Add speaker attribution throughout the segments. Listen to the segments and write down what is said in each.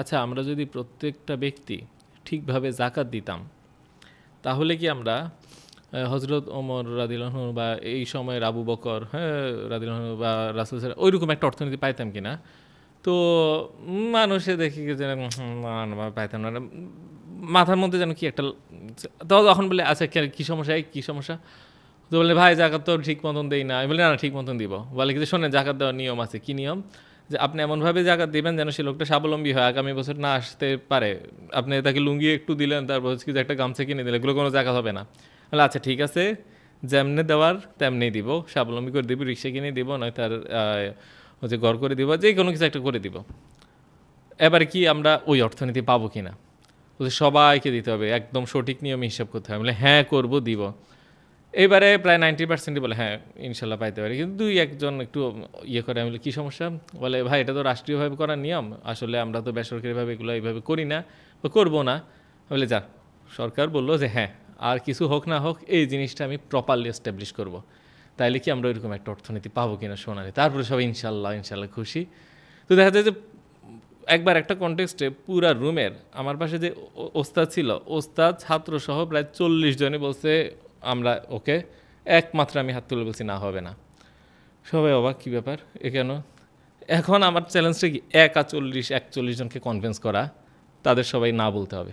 Speaker 1: আচ্ছা আমরা যদি প্রত্যেকটা ব্যক্তি ঠিকভাবে জাকাত দিতাম তাহলে কি আমরা হজরত ওমর রাদিলহন বা এই সময়ের আবু বকর হ্যাঁ রাদিলহন বা রাসুল ওইরকম একটা অর্থনীতি পাইতাম কি না তো মানুষে দেখি যে পাইতাম না মাথার মধ্যে যেন কি একটা তো তখন বলে আচ্ছা কী সমস্যা কী সমস্যা তো বলে ভাই জাকাত তো ঠিক মতন দেই না বলে না ঠিক মতন দিব বলে কি শোনে জাকাত দেওয়ার নিয়ম আছে কী নিয়ম যে আপনি এমনভাবে জায়গা দেবেন যেন সে লোকটা স্বাবলম্বী হয় আগামী বছর না আসতে পারে আপনি তাকে লুঙ্গি একটু দিলেন তারপর হচ্ছে কি যে একটা গামছা কিনে দিলেন এগুলো কোনো জায়গা হবে না তাহলে আচ্ছা ঠিক আছে যেমনে দেওয়ার তেমনি দিব স্বাবলম্বী করে দিব রিক্সা কিনে দিব নয় তার হচ্ছে গড় করে দিব যে কোনো কিছু একটা করে দিব এবার কি আমরা ওই অর্থনীতি পাবো কি না সবাইকে দিতে হবে একদম সঠিক নিয়মে হিসাব করতে হবে হ্যাঁ করবো দিব এবারে প্রায় নাইনটি পার্সেন্টই বলে হ্যাঁ ইনশাল্লাহ পাইতে পারি কিন্তু দুই একজন একটু ইয়ে করে আমি কী সমস্যা বলে ভাই এটা তো রাষ্ট্রীয়ভাবে করার নিয়ম আসলে আমরা তো বেসরকারিভাবে এগুলো এইভাবে করি না বা করবো না বলে যা সরকার বললো যে হ্যাঁ আর কিছু হোক না হোক এই জিনিসটা আমি প্রপারলি এস্টাবলিশ করব। তাইলে কি আমরা এরকম একটা অর্থনীতি পাবো কিনা শোনালে তারপরে সবাই ইনশাল্লাহ ইনশাল্লাহ খুশি তো দেখা যায় যে একবার একটা কন্টেক্সটে পুরা রুমের আমার পাশে যে ওস্তাদ ছিল ওস্তাদ ছাত্রসহ প্রায় চল্লিশ জনে বলছে আমরা ওকে একমাত্র আমি হাত তুলে বলছি না হবে না সবাই অবাক কী ব্যাপার এ কেন এখন আমার চ্যালেঞ্জটা কি একা চল্লিশ একচল্লিশ জনকে কনভিন্স করা তাদের সবাই না বলতে হবে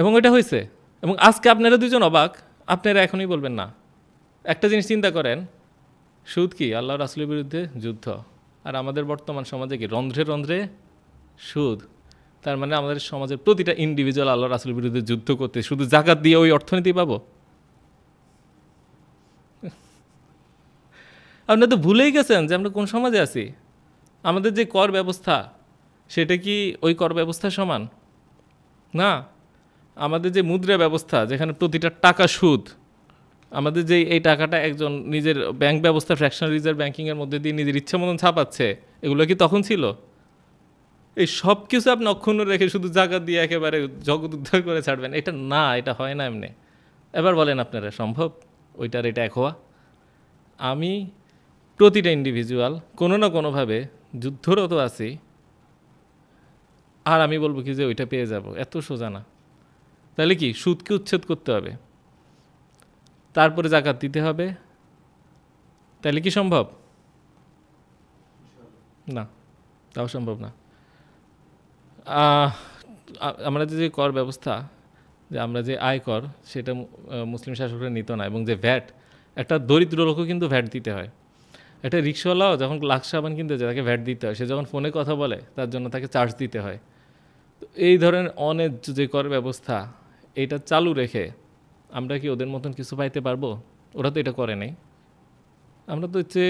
Speaker 1: এবং এটা হয়েছে এবং আজকে আপনারা দুজন অবাক আপনারা এখনই বলবেন না একটা জিনিস চিন্তা করেন সুদ কি আল্লাহ রাসুলের বিরুদ্ধে যুদ্ধ আর আমাদের বর্তমান সমাজে কি রন্ধ্রে রন্ধ্রে সুদ তার মানে আমাদের সমাজের প্রতিটা ইন্ডিভিজুয়াল আল্লাহ রাসুলের বিরুদ্ধে যুদ্ধ করতে শুধু জাকাত দিয়ে ওই অর্থনীতি পাবো আপনি তো ভুলেই গেছেন যে আমরা কোন সমাজে আছি আমাদের যে কর ব্যবস্থা সেটা কি ওই কর ব্যবস্থা সমান না আমাদের যে মুদ্রা ব্যবস্থা যেখানে প্রতিটা টাকা সুদ আমাদের যে এই টাকাটা একজন নিজের ব্যাংক ব্যবস্থা ফ্র্যাকশনাল রিজার্ভ ব্যাঙ্কিংয়ের মধ্যে দিয়ে নিজের ইচ্ছা মতন ছাপাচ্ছে এগুলো কি তখন ছিল এই সব কিছু আপনি অক্ষুণ্ণ রেখে শুধু জায়গা দিয়ে একেবারে জগৎ উদ্ধার করে ছাড়বেন এটা না এটা হয় না এমনি এবার বলেন আপনারা সম্ভব ওইটার এটা এক হওয়া আমি প্রতিটা ইন্ডিভিজুয়াল কোনো না কোনোভাবে যুদ্ধরত আছি আর আমি বলবো কি যে ওইটা পেয়ে যাব এত সোজা না তাহলে কি সুদকে উচ্ছেদ করতে হবে তারপরে জাকাত দিতে হবে তাহলে কি সম্ভব না তাও সম্ভব না আমরা যে কর ব্যবস্থা যে আমরা যে আয় কর সেটা মুসলিম শাসকরা নিত না এবং যে ভ্যাট একটা দরিদ্র লোকও কিন্তু ভ্যাট দিতে হয় একটা রিক্সাওয়ালাও যখন লাক্স সাবান কিনতে যায় তাকে ভ্যাট দিতে হয় সে যখন ফোনে কথা বলে তার জন্য তাকে চার্জ দিতে হয় তো এই ধরনের অনেজ যে কর ব্যবস্থা এটা চালু রেখে আমরা কি ওদের মতন কিছু পাইতে পারবো ওরা তো এটা করে নাই আমরা তো হচ্ছে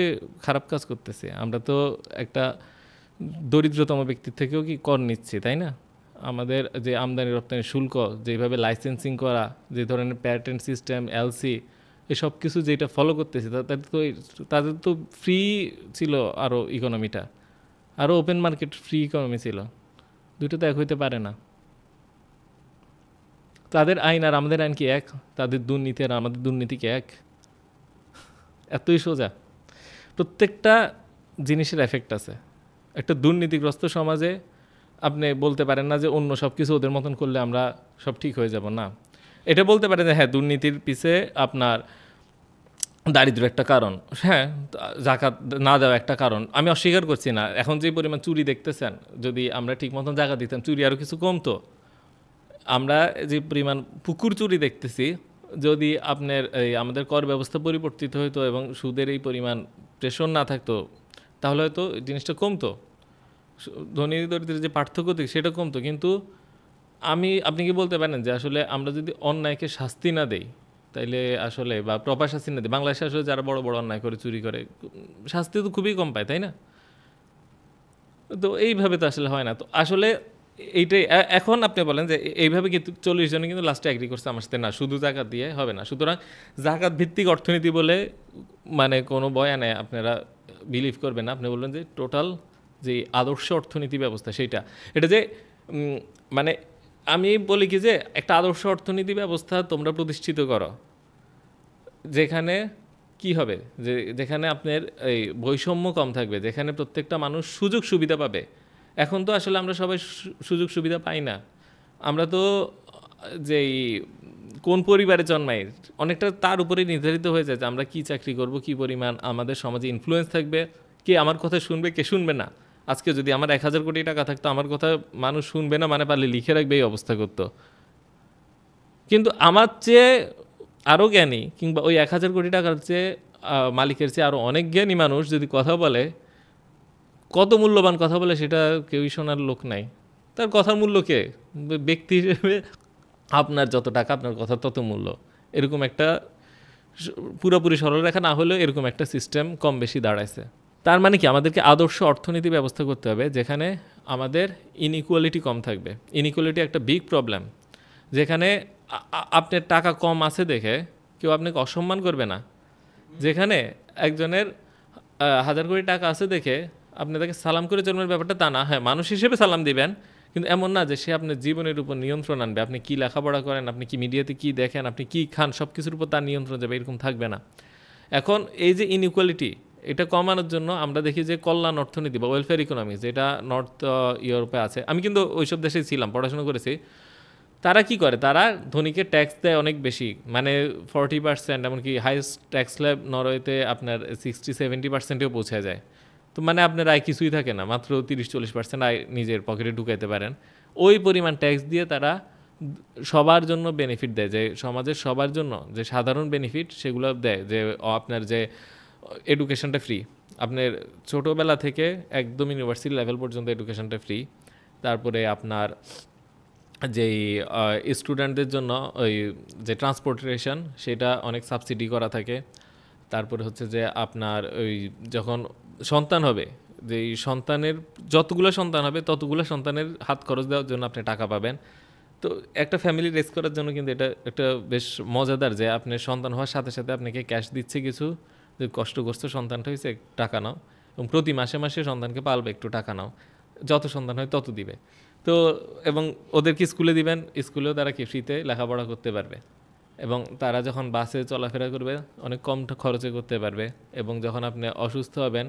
Speaker 1: খারাপ কাজ করতেছি আমরা তো একটা দরিদ্রতম ব্যক্তির থেকেও কি কর নিচ্ছি তাই না আমাদের যে আমদানি রপ্তানি শুল্ক যেভাবে লাইসেন্সিং করা যে ধরনের প্যাটেন্ট সিস্টেম এলসি এসব কিছু যেটা ফলো করতেছে তাদের তো তাদের তো ফ্রি ছিল আরও ইকোনমিটা আরও ওপেন মার্কেট ফ্রি ইকোনমি ছিল দুটো তো এক হইতে পারে না তাদের আইন আর আমাদের আইন কি এক তাদের দুর্নীতি আর আমাদের দুর্নীতি কি এক এতই সোজা প্রত্যেকটা জিনিসের এফেক্ট আছে একটা দুর্নীতিগ্রস্ত সমাজে আপনি বলতে পারেন না যে অন্য সব কিছু ওদের মতন করলে আমরা সব ঠিক হয়ে যাব না এটা বলতে পারে যে হ্যাঁ দুর্নীতির পিছে আপনার দারিদ্র একটা কারণ হ্যাঁ জাকাত না দেওয়া একটা কারণ আমি অস্বীকার করছি না এখন যে পরিমাণ চুরি দেখতেছেন যদি আমরা ঠিক মতন জায়গা দিতাম চুরি আরও কিছু কমতো আমরা যে পরিমাণ পুকুর চুরি দেখতেছি যদি আপনার এই আমাদের কর ব্যবস্থা পরিবর্তিত হইতো এবং সুদের এই পরিমাণ প্রেশন না থাকতো তাহলে হয়তো জিনিসটা কমতো ধনী দরিদ্রের যে পার্থক্য সেটা কমতো কিন্তু আমি আপনি কি বলতে পারেন যে আসলে আমরা যদি অন্যায়কে শাস্তি না দেই তাইলে আসলে বা প্রপার শাস্তি না দিই বাংলাদেশে আসলে যারা বড় বড় অন্যায় করে চুরি করে শাস্তি তো খুবই কম পায় তাই না তো এইভাবে তো আসলে হয় না তো আসলে এইটাই এখন আপনি বলেন যে এইভাবে কিন্তু চল্লিশ জনে কিন্তু লাস্টে অ্যাগ্রি করছে আমার সাথে না শুধু জাকাত দিয়ে হবে না সুতরাং জাকাত ভিত্তিক অর্থনীতি বলে মানে কোনো বয়া নেই আপনারা বিলিভ করবেন না আপনি বলবেন যে টোটাল যে আদর্শ অর্থনীতি ব্যবস্থা সেইটা এটা যে মানে আমি বলি কি যে একটা আদর্শ অর্থনীতি ব্যবস্থা তোমরা প্রতিষ্ঠিত করো যেখানে কি হবে যে যেখানে আপনার এই বৈষম্য কম থাকবে যেখানে প্রত্যেকটা মানুষ সুযোগ সুবিধা পাবে এখন তো আসলে আমরা সবাই সুযোগ সুবিধা পাই না আমরা তো যেই কোন পরিবারে জন্মাই অনেকটা তার উপরে নির্ধারিত হয়ে যায় যে আমরা কী চাকরি করব কী পরিমাণ আমাদের সমাজে ইনফ্লুয়েন্স থাকবে কে আমার কথা শুনবে কে শুনবে না আজকে যদি আমার এক হাজার কোটি টাকা থাকতো আমার কথা মানুষ শুনবে না মানে পারলে লিখে রাখবে এই অবস্থা করতো কিন্তু আমার চেয়ে আরও জ্ঞানী কিংবা ওই এক হাজার কোটি টাকার চেয়ে মালিকের চেয়ে আরও অনেক জ্ঞানী মানুষ যদি কথা বলে কত মূল্যবান কথা বলে সেটা কেউই শোনার লোক নাই তার কথার মূল্য কে ব্যক্তি হিসেবে আপনার যত টাকা আপনার কথা তত মূল্য এরকম একটা পুরোপুরি সরল রেখা না হলেও এরকম একটা সিস্টেম কম বেশি দাঁড়াইছে তার মানে কি আমাদেরকে আদর্শ অর্থনীতি ব্যবস্থা করতে হবে যেখানে আমাদের ইনইকুয়ালিটি কম থাকবে ইনইকুয়ালিটি একটা বিগ প্রবলেম যেখানে আপনার টাকা কম আছে দেখে কেউ আপনাকে অসম্মান করবে না যেখানে একজনের হাজার কোটি টাকা আছে দেখে আপনি তাকে সালাম করে জন্মের ব্যাপারটা তা না হ্যাঁ মানুষ হিসেবে সালাম দিবেন কিন্তু এমন না যে সে আপনার জীবনের উপর নিয়ন্ত্রণ আনবে আপনি কী লেখাপড়া করেন আপনি কি মিডিয়াতে কী দেখেন আপনি কী খান সব কিছুর উপর তার নিয়ন্ত্রণ যাবে এরকম থাকবে না এখন এই যে ইনইকুয়ালিটি এটা কমানোর জন্য আমরা দেখি যে কল্যাণ অর্থনীতি বা ওয়েলফেয়ার ইকোনমি যেটা নর্থ ইউরোপে uh, আছে আমি কিন্তু ওইসব দেশেই ছিলাম পড়াশোনা করেছি তারা কি করে তারা ধনীকে ট্যাক্স দেয় অনেক বেশি মানে ফর্টি পার্সেন্ট এমনকি হাইয়েস্ট ট্যাক্স ল্যাব নরওয়েতে আপনার সিক্সটি সেভেন্টি পার্সেন্টেও পৌঁছে যায় তো মানে আপনার আয় কিছুই থাকে না মাত্র তিরিশ চল্লিশ পার্সেন্ট আয় নিজের পকেটে ঢুকাইতে পারেন ওই পরিমাণ ট্যাক্স দিয়ে তারা সবার জন্য বেনিফিট দেয় যে সমাজের সবার জন্য যে সাধারণ বেনিফিট সেগুলো দেয় যে আপনার যে এডুকেশনটা ফ্রি আপনার ছোটোবেলা থেকে একদম ইউনিভার্সিটি লেভেল পর্যন্ত এডুকেশনটা ফ্রি তারপরে আপনার যেই স্টুডেন্টদের জন্য ওই যে ট্রান্সপোর্টেশন সেটা অনেক সাবসিডি করা থাকে তারপরে হচ্ছে যে আপনার ওই যখন সন্তান হবে যে সন্তানের যতগুলো সন্তান হবে ততগুলো সন্তানের হাত খরচ দেওয়ার জন্য আপনি টাকা পাবেন তো একটা ফ্যামিলি রেস করার জন্য কিন্তু এটা একটা বেশ মজাদার যে আপনার সন্তান হওয়ার সাথে সাথে আপনাকে ক্যাশ দিচ্ছে কিছু যে কষ্টগ্রস্ত সন্তানটা হয়েছে টাকা নাও এবং প্রতি মাসে মাসে সন্তানকে পালবে একটু টাকা নাও যত সন্তান হয় তত দিবে তো এবং ওদেরকে স্কুলে দিবেন স্কুলেও তারা কৃষিতে লেখাপড়া করতে পারবে এবং তারা যখন বাসে চলাফেরা করবে অনেক কম খরচে করতে পারবে এবং যখন আপনি অসুস্থ হবেন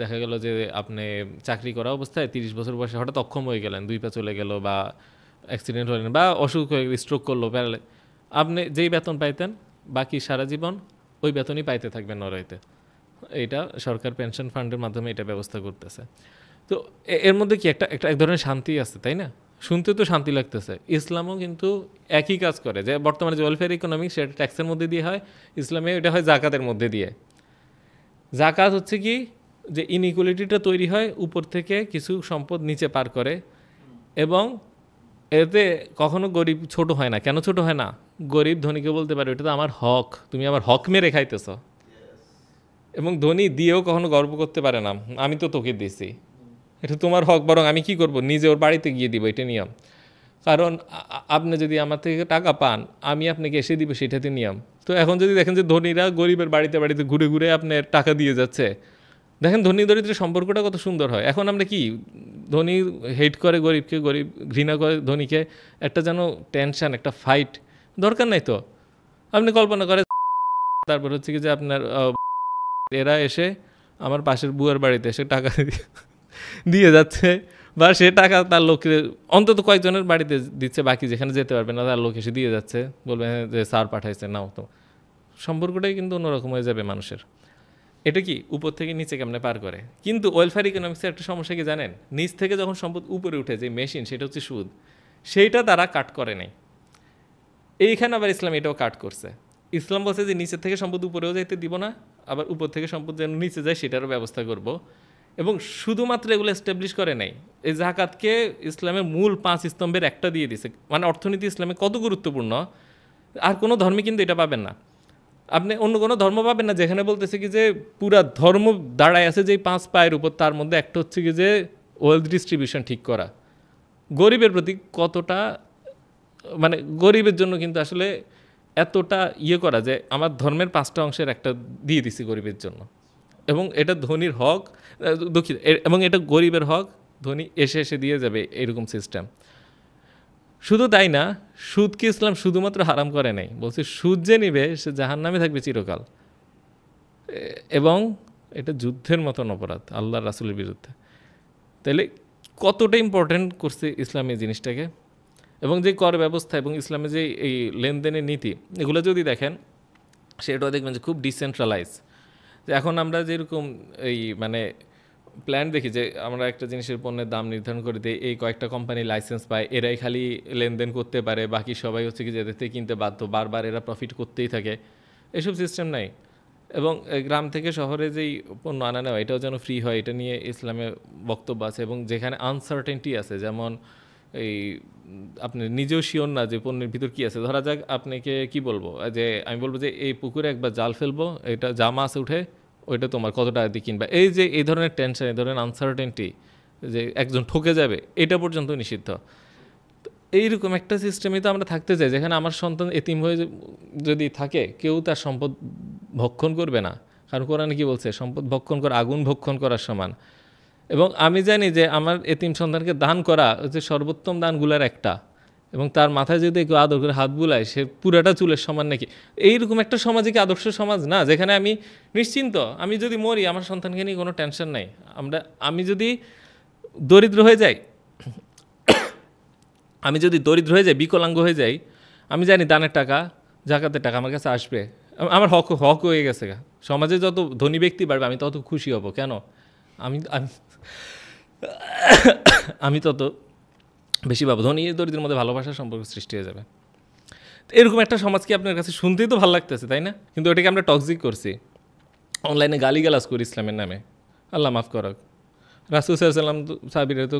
Speaker 1: দেখা গেল যে আপনি চাকরি করা অবস্থায় তিরিশ বছর বয়সে হঠাৎ অক্ষম হয়ে গেলেন দুই পা চলে গেল বা অ্যাক্সিডেন্ট হলেন বা অসুখ হয়ে স্ট্রোক করলো প্যারালে আপনি যেই বেতন পাইতেন বাকি সারা জীবন ওই বেতনই পাইতে থাকবেন নড়াইতে এটা সরকার পেনশন ফান্ডের মাধ্যমে এটা ব্যবস্থা করতেছে তো এর মধ্যে কি একটা একটা এক ধরনের শান্তি আছে তাই না শুনতে তো শান্তি লাগতেছে ইসলামও কিন্তু একই কাজ করে যে বর্তমানে যে ওয়েলফেয়ার ইকোনমিক্স সেটা ট্যাক্সের মধ্যে দিয়ে হয় ইসলামে এটা হয় জাকাতের মধ্যে দিয়ে জাকাত হচ্ছে কি যে ইনইকুয়ালিটিটা তৈরি হয় উপর থেকে কিছু সম্পদ নিচে পার করে এবং এতে কখনো গরিব ছোট হয় না কেন ছোট হয় না গরিব ধনীকে বলতে পারে এটা তো আমার হক তুমি আমার হক মেরে খাইতেছ এবং ধনী দিয়েও কখনো গর্ব করতে পারে না আমি তো তোকে দিছি এটা তোমার হক বরং আমি কি করব নিজে ওর বাড়িতে গিয়ে দিব এটা নিয়ম কারণ আপনি যদি আমার থেকে টাকা পান আমি আপনাকে এসে দিব সেটাতে নিয়ম তো এখন যদি দেখেন যে ধনীরা গরিবের বাড়িতে বাড়িতে ঘুরে ঘুরে আপনার টাকা দিয়ে যাচ্ছে দেখেন ধনী দরিদ্রের সম্পর্কটা কত সুন্দর হয় এখন আমরা কি ধনী হেট করে গরিবকে গরিব ঘৃণা করে ধনীকে একটা যেন টেনশান একটা ফাইট দরকার নাই তো আপনি কল্পনা করে তারপর হচ্ছে কি যে আপনার এরা এসে আমার পাশের বুয়ার বাড়িতে এসে টাকা দিয়ে যাচ্ছে বা সে টাকা তার লোককে অন্তত কয়েকজনের বাড়িতে দিচ্ছে বাকি যেখানে যেতে পারবে না তার লোক এসে দিয়ে যাচ্ছে বলবে হ্যাঁ, যে স্যার পাঠাইছে নাও তো সম্পর্কটাই কিন্তু অন্যরকম হয়ে যাবে মানুষের এটা কি উপর থেকে নিচে কেমনে পার করে কিন্তু ওয়েলফেয়ার ইকোনমিক্সের একটা সমস্যা কি জানেন নিচ থেকে যখন সম্পদ উপরে উঠে যে মেশিন সেটা হচ্ছে সুদ সেইটা তারা কাট করে নেই এইখানে আবার ইসলাম এটাও কাট করছে ইসলাম বলছে যে নিচের থেকে সম্পদ উপরেও যাইতে দিব না আবার উপর থেকে সম্পদ যেন নিচে যায় সেটারও ব্যবস্থা করব এবং শুধুমাত্র এগুলো এস্টাবলিশ করে নাই এই জাকাতকে ইসলামের মূল পাঁচ স্তম্ভের একটা দিয়ে দিছে মানে অর্থনীতি ইসলামে কত গুরুত্বপূর্ণ আর কোনো ধর্মে কিন্তু এটা পাবেন না আপনি অন্য কোনো ধর্ম পাবেন না যেখানে বলতেছে কি যে পুরা ধর্ম দাঁড়ায় আছে যে পাঁচ পায়ের উপর তার মধ্যে একটা হচ্ছে কি যে ওয়েলথ ডিস্ট্রিবিউশন ঠিক করা গরিবের প্রতি কতটা মানে গরিবের জন্য কিন্তু আসলে এতটা ইয়ে করা যে আমার ধর্মের পাঁচটা অংশের একটা দিয়ে দিছি গরিবের জন্য এবং এটা ধনীর হক দুঃখিত এবং এটা গরিবের হক ধনী এসে এসে দিয়ে যাবে এরকম সিস্টেম শুধু তাই না সুদকে ইসলাম শুধুমাত্র হারাম করে নাই বলছে সুদ যে নিবে সে জাহান নামে থাকবে চিরকাল এবং এটা যুদ্ধের মতন অপরাধ আল্লাহ রাসুলের বিরুদ্ধে তাহলে কতটা ইম্পর্টেন্ট করছে ইসলাম এই জিনিসটাকে এবং যে কর ব্যবস্থা এবং ইসলামে যে এই লেনদেনের নীতি এগুলো যদি দেখেন সেটাও দেখবেন যে খুব ডিসেন্ট্রালাইজ এখন আমরা যেরকম এই মানে প্ল্যান দেখি যে আমরা একটা জিনিসের পণ্যের দাম নির্ধারণ করে দিই এই কয়েকটা কোম্পানি লাইসেন্স পায় এরাই খালি লেনদেন করতে পারে বাকি সবাই হচ্ছে কি যেতে থেকে কিনতে বাধ্য বারবার এরা প্রফিট করতেই থাকে এসব সিস্টেম নাই এবং গ্রাম থেকে শহরে যেই পণ্য আনা নেওয়া এটাও যেন ফ্রি হয় এটা নিয়ে ইসলামে বক্তব্য আছে এবং যেখানে আনসার্টেনটি আছে যেমন এই আপনি নিজেও শিওর না যে পণ্যের ভিতর কী আছে ধরা যাক আপনাকে কি বলবো যে আমি বলবো যে এই পুকুরে একবার জাল ফেলবো এটা জামা আছে উঠে ওইটা তোমার কত টাকা দিয়ে কিনবা এই যে এই ধরনের টেনশন এই ধরনের আনসার্টেনটি যে একজন ঠকে যাবে এটা পর্যন্ত নিষিদ্ধ এইরকম একটা সিস্টেমে তো আমরা থাকতে চাই যেখানে আমার সন্তান এতিম হয়ে যদি থাকে কেউ তার সম্পদ ভক্ষণ করবে না কারণ কোরআনে কি বলছে সম্পদ ভক্ষণ করা আগুন ভক্ষণ করার সমান এবং আমি জানি যে আমার এতিম সন্তানকে দান করা যে সর্বোত্তম দানগুলার একটা এবং তার মাথায় যদি কেউ আদর করে হাত বুলায় সে পুরাটা চুলের সমান নাকি এইরকম একটা সমাজে কি আদর্শ সমাজ না যেখানে আমি নিশ্চিন্ত আমি যদি মরি আমার সন্তানকে নিয়ে কোনো টেনশন নাই আমরা আমি যদি দরিদ্র হয়ে যাই আমি যদি দরিদ্র হয়ে যাই বিকলাঙ্গ হয়ে যাই আমি জানি দানের টাকা জাকাতের টাকা আমার কাছে আসবে আমার হক হক হয়ে গেছে সমাজে যত ধনী ব্যক্তি বাড়বে আমি তত খুশি হব কেন আমি আমি তত বেশি পাবো ধনী দরিদ্রের মধ্যে ভালোবাসার সম্পর্ক সৃষ্টি হয়ে যাবে এরকম একটা সমাজকে আপনার কাছে শুনতেই তো ভালো লাগতেছে তাই না কিন্তু এটাকে আমরা টক্সিক করছি অনলাইনে গালিগালাজ করি ইসলামের নামে আল্লাহ মাফ করক রাসুল সাল্লাম সাহাবিরা তো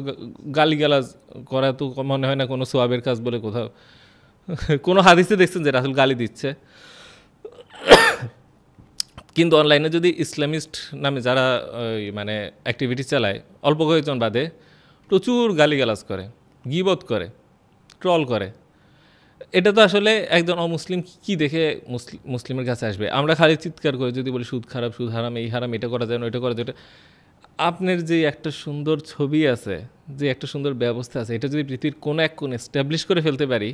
Speaker 1: গালিগালাজ করা তো মনে হয় না কোনো সোয়াবের কাজ বলে কোথাও কোনো হাদিসে দেখছেন যে রাসুল গালি দিচ্ছে কিন্তু অনলাইনে যদি ইসলামিস্ট নামে যারা মানে অ্যাক্টিভিটি চালায় অল্প কয়েকজন বাদে প্রচুর গালিগালাজ করে গিবত করে ট্রল করে এটা তো আসলে একজন অমুসলিম কি দেখে মুসলিমের কাছে আসবে আমরা খালি চিৎকার করে যদি বলি সুদ খারাপ সুদ হারাম এই হারাম এটা করা যায় না এটা করা যায় আপনার যে একটা সুন্দর ছবি আছে যে একটা সুন্দর ব্যবস্থা আছে এটা যদি পৃথিবীর কোনো এক কোন এস্টাবলিশ করে ফেলতে পারি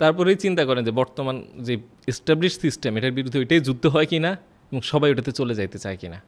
Speaker 1: তারপরেই চিন্তা করেন যে বর্তমান যে এস্টাবলিশ সিস্টেম এটার বিরুদ্ধে ওইটাই যুদ্ধ হয় কি না এবং সবাই ওটাতে চলে যাইতে চায় কি না